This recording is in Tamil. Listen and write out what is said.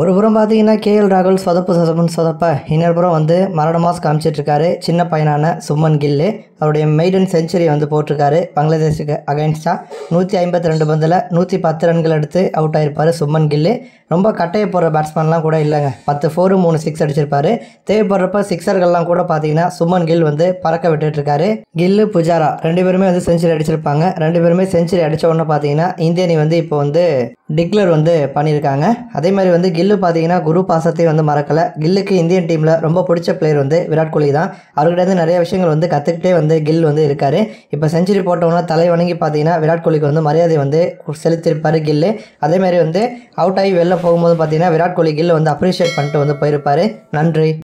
ஒரு புறம் பார்த்தீங்கன்னா கேஎல் ராகுல் சொதப்பு சொதப்புன்னு சொதப்ப இன்னொருபுறம் வந்து மரண மாஸ் காமிச்சிட்ருக்காரு சின்ன பையனான சுமன் கில்லு அவருடைய மெய்டன் செஞ்சுரி வந்து போட்டிருக்காரு பங்களாதேஷுக்கு அகைன்ஸ்டாக நூற்றி ஐம்பத்தி ரெண்டு பந்தில் நூற்றி பத்து ரன்கள் எடுத்து அவுட் ஆகிருப்பார் சுமன் கில்லு ரொம்ப கட்டையை போடுற பேட்ஸ்மேன்லாம் கூட இல்லைங்க பத்து ஃபோரு மூணு சிக்ஸ் அடிச்சிருப்பார் தேவைப்படுறப்ப சிக்ஸர்கள்லாம் கூட பார்த்தீங்கன்னா சுமன் கில் வந்து பறக்க விட்டுட்டுருக்காரு கில்லு புஜாரா ரெண்டு பேருமே வந்து செஞ்சுரி அடிச்சிருப்பாங்க ரெண்டு பேருமே செஞ்சுரி அடித்த உடனே பார்த்தீங்கன்னா இந்தியனி வந்து இப்போ வந்து டிக்ளர் வந்து பண்ணியிருக்காங்க அதே மாதிரி வந்து கில் கில்லு பார்த்தீங்கன்னா குரு பாசத்தை வந்து மறக்கலை கில்லுக்கு இந்தியன் டீமில் ரொம்ப பிடிச்ச பிளேயர் வந்து விராட் கோலி தான் அவர்கிட்ட வந்து நிறைய விஷயங்கள் வந்து கற்றுக்கிட்டே வந்து கில் வந்து இருக்கார் இப்போ செஞ்சுரி போட்டவங்கன்னா தலை வணங்கி பார்த்தீங்கன்னா விராட் கோலிக்கு வந்து மரியாதை வந்து செலுத்தியிருப்பார் கில்லு அதேமாதிரி வந்து அவுட் ஆகி வெளில போகும்போது பார்த்தீங்கன்னா விராட் கோலி கில் வந்து அப்ரிஷியேட் பண்ணிட்டு வந்து போயிருப்பார் நன்றி